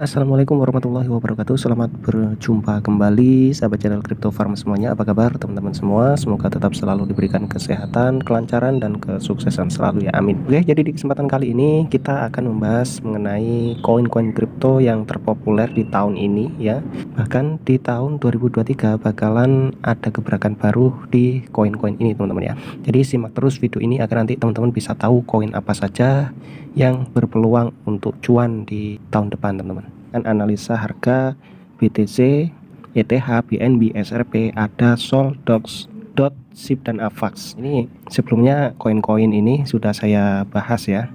Assalamualaikum warahmatullahi wabarakatuh Selamat berjumpa kembali Sahabat channel Crypto Farm semuanya Apa kabar teman-teman semua Semoga tetap selalu diberikan kesehatan Kelancaran dan kesuksesan selalu ya amin Oke jadi di kesempatan kali ini Kita akan membahas mengenai koin-koin kripto Yang terpopuler di tahun ini ya Bahkan di tahun 2023 Bakalan ada gebrakan baru Di koin-koin ini teman-teman ya Jadi simak terus video ini agar nanti teman-teman Bisa tahu koin apa saja Yang berpeluang untuk cuan di tahun depan teman-teman dan analisa harga BTC, ETH, BNB, SRP, ADA, SOL, DOX, DOT, SIP, dan AVAX. Ini sebelumnya koin-koin ini sudah saya bahas ya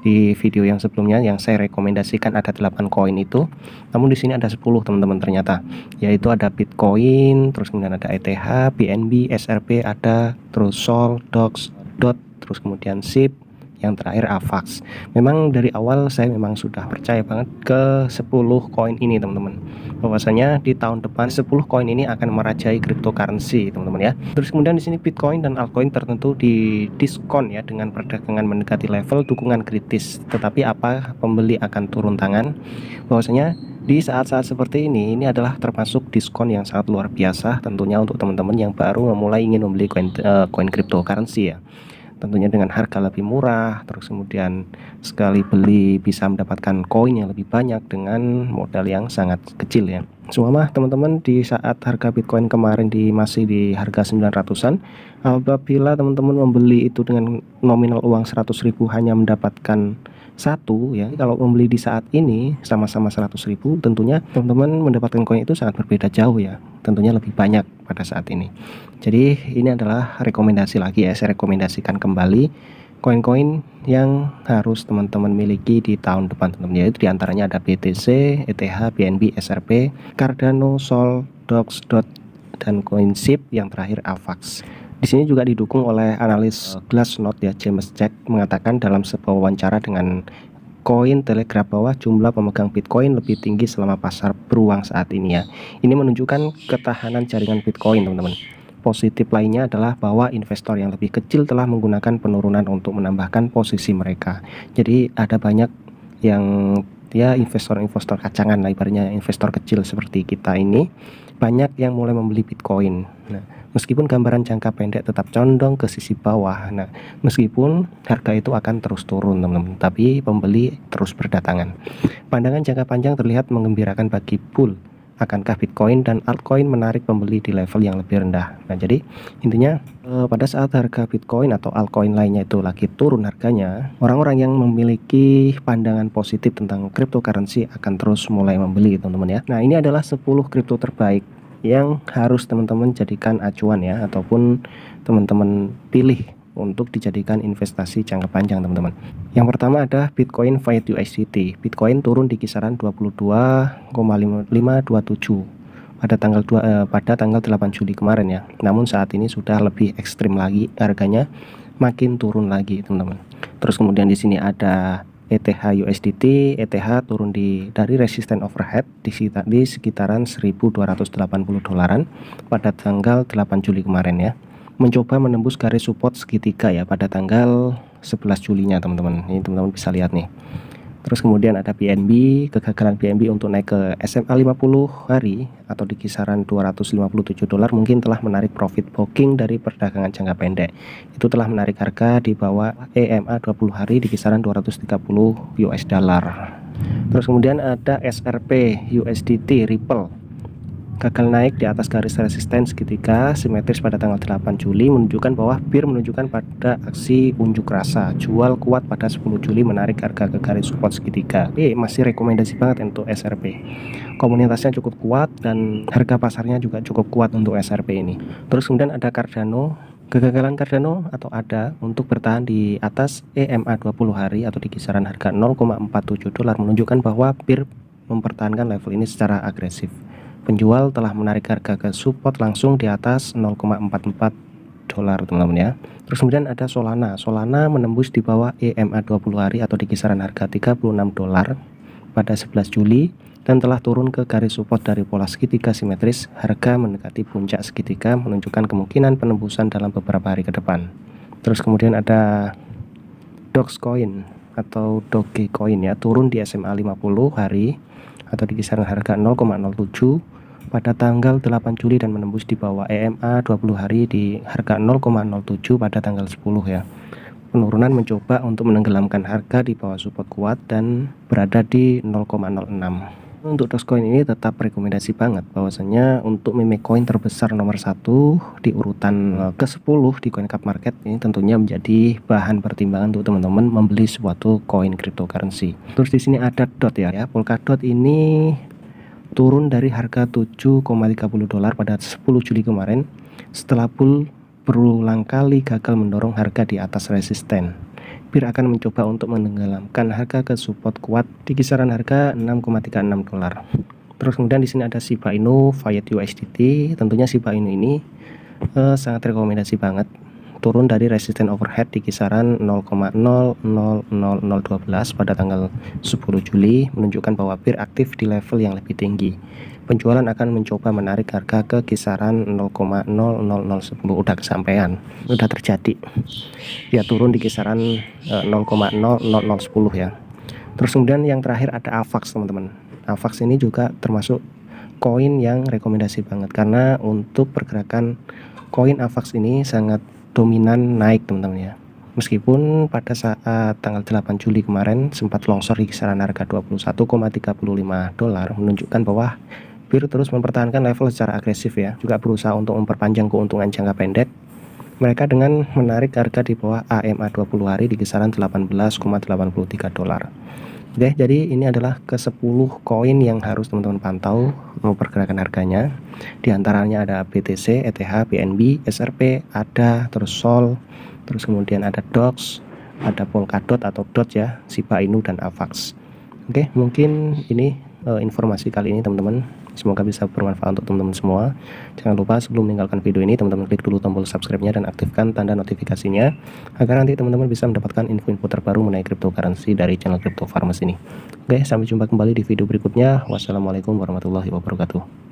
di video yang sebelumnya yang saya rekomendasikan ada 8 koin itu namun di sini ada 10 teman-teman ternyata yaitu ada Bitcoin terus kemudian ada ETH, BNB, SRP ada terus Sol, DOX, DOT terus kemudian SIP yang terakhir AVAX. Memang dari awal saya memang sudah percaya banget ke 10 koin ini teman-teman. Bahwasanya di tahun depan 10 koin ini akan merajai cryptocurrency teman-teman ya. Terus kemudian di sini Bitcoin dan altcoin tertentu di diskon ya dengan perdagangan mendekati level dukungan kritis. Tetapi apa pembeli akan turun tangan? Bahwasanya di saat-saat seperti ini ini adalah termasuk diskon yang sangat luar biasa tentunya untuk teman-teman yang baru memulai ingin membeli koin uh, koin cryptocurrency ya tentunya dengan harga lebih murah terus kemudian sekali beli bisa mendapatkan koin yang lebih banyak dengan modal yang sangat kecil ya semua teman-teman di saat harga Bitcoin kemarin di masih di harga 900-an apabila teman-teman membeli itu dengan nominal uang 100.000 hanya mendapatkan satu ya kalau membeli di saat ini sama-sama 100 ribu tentunya teman-teman mendapatkan koin itu sangat berbeda jauh ya tentunya lebih banyak pada saat ini jadi ini adalah rekomendasi lagi ya saya rekomendasikan kembali koin-koin yang harus teman-teman miliki di tahun depan teman-teman yaitu diantaranya ada BTC, ETH, BNB, SRP, Cardano, Sol, Dox, Dot, dan CoinShip yang terakhir AVAX di sini juga didukung oleh analis oh. Glassnode ya James Jack mengatakan dalam sebuah wawancara dengan Coin Telegraph bahwa jumlah pemegang Bitcoin lebih tinggi selama pasar beruang saat ini ya. Ini menunjukkan ketahanan jaringan Bitcoin, teman-teman. Positif lainnya adalah bahwa investor yang lebih kecil telah menggunakan penurunan untuk menambahkan posisi mereka. Jadi ada banyak yang ya investor-investor kacangan lah ibaratnya investor kecil seperti kita ini banyak yang mulai membeli Bitcoin. Nah, Meskipun gambaran jangka pendek tetap condong ke sisi bawah. Nah, meskipun harga itu akan terus turun, teman-teman, tapi pembeli terus berdatangan. Pandangan jangka panjang terlihat mengembirakan bagi bull. Akankah Bitcoin dan altcoin menarik pembeli di level yang lebih rendah? Nah, jadi intinya eh, pada saat harga Bitcoin atau altcoin lainnya itu lagi turun harganya, orang-orang yang memiliki pandangan positif tentang cryptocurrency akan terus mulai membeli, teman-teman ya. Nah, ini adalah 10 crypto terbaik yang harus teman-teman jadikan acuan ya ataupun teman-teman pilih untuk dijadikan investasi jangka panjang teman-teman. Yang pertama ada Bitcoin Fiat USDT. Bitcoin turun di kisaran 22,527 pada tanggal 2 eh, pada tanggal 8 Juli kemarin ya. Namun saat ini sudah lebih ekstrim lagi harganya makin turun lagi teman-teman. Terus kemudian di sini ada ETH USDT ETH turun di dari resisten overhead di, di sekitaran 1280 dolaran pada tanggal 8 Juli kemarin ya mencoba menembus garis support segitiga ya pada tanggal 11 Julinya teman-teman ini teman-teman bisa lihat nih Terus kemudian ada PNB, kegagalan PNB untuk naik ke SMA 50 hari atau di kisaran 257 dolar mungkin telah menarik profit booking dari perdagangan jangka pendek. Itu telah menarik harga di bawah EMA 20 hari di kisaran 230 US dollar. Terus kemudian ada SRP USDT Ripple gagal naik di atas garis resistance ketika simetris pada tanggal 8 Juli menunjukkan bahwa bir menunjukkan pada aksi unjuk rasa jual kuat pada 10 Juli menarik harga ke garis support segitiga ini masih rekomendasi banget untuk SRP komunitasnya cukup kuat dan harga pasarnya juga cukup kuat untuk SRP ini terus kemudian ada Cardano Kegagalan Cardano atau ADA untuk bertahan di atas EMA 20 hari atau di kisaran harga 0,47 dolar menunjukkan bahwa bir mempertahankan level ini secara agresif penjual telah menarik harga ke support langsung di atas 0,44 dolar teman-teman ya terus kemudian ada Solana Solana menembus di bawah EMA 20 hari atau di kisaran harga 36 dolar pada 11 Juli dan telah turun ke garis support dari pola segitiga simetris harga mendekati puncak segitiga menunjukkan kemungkinan penembusan dalam beberapa hari ke depan terus kemudian ada Dogecoin atau Dogecoin ya turun di SMA 50 hari atau di kisaran harga 0,07 pada tanggal 8 Juli dan menembus di bawah EMA 20 hari di harga 0,07 pada tanggal 10 ya. Penurunan mencoba untuk menenggelamkan harga di bawah support kuat dan berada di 0,06. Untuk Dogecoin ini tetap rekomendasi banget bahwasanya untuk meme coin terbesar nomor satu di urutan eh, ke-10 di CoinCap Market ini tentunya menjadi bahan pertimbangan untuk teman-teman membeli suatu koin cryptocurrency. Terus di sini ada dot ya. ya Polkadot ini turun dari harga 7,30 dolar pada 10 Juli kemarin setelah bull berulang kali gagal mendorong harga di atas resisten. Bir akan mencoba untuk menenggelamkan harga ke support kuat di kisaran harga 6,36 dolar. Terus kemudian di sini ada Shiba Inu, Fiat USDT. Tentunya Shiba Inu ini eh, sangat rekomendasi banget turun dari resisten overhead di kisaran 0,00012 pada tanggal 10 Juli menunjukkan bahwa bir aktif di level yang lebih tinggi. Penjualan akan mencoba menarik harga ke kisaran 0,00010 udah kesampaian, udah terjadi. Ya turun di kisaran 0,00010 e, ya. Terus kemudian yang terakhir ada AVAX teman-teman. AVAX ini juga termasuk koin yang rekomendasi banget karena untuk pergerakan koin AVAX ini sangat dominan naik teman-teman ya. Meskipun pada saat tanggal 8 Juli kemarin sempat longsor di kisaran harga 21,35 dolar menunjukkan bahwa Bir terus mempertahankan level secara agresif ya, juga berusaha untuk memperpanjang keuntungan jangka pendek. Mereka dengan menarik harga di bawah AMA 20 hari di kisaran 18,83 dolar. Oke, jadi ini adalah ke-10 koin yang harus teman-teman pantau mau pergerakan harganya. Di antaranya ada BTC, ETH, BNB, SRP, ADA, terus SOL, terus kemudian ada DOX, ada Polkadot atau DOT ya, Shiba Inu dan AVAX. Oke, mungkin ini uh, informasi kali ini teman-teman. Semoga bisa bermanfaat untuk teman-teman semua. Jangan lupa sebelum meninggalkan video ini, teman-teman klik dulu tombol subscribe-nya dan aktifkan tanda notifikasinya agar nanti teman-teman bisa mendapatkan info-info terbaru mengenai cryptocurrency dari channel Crypto Farmers ini. Oke, sampai jumpa kembali di video berikutnya. Wassalamualaikum warahmatullahi wabarakatuh.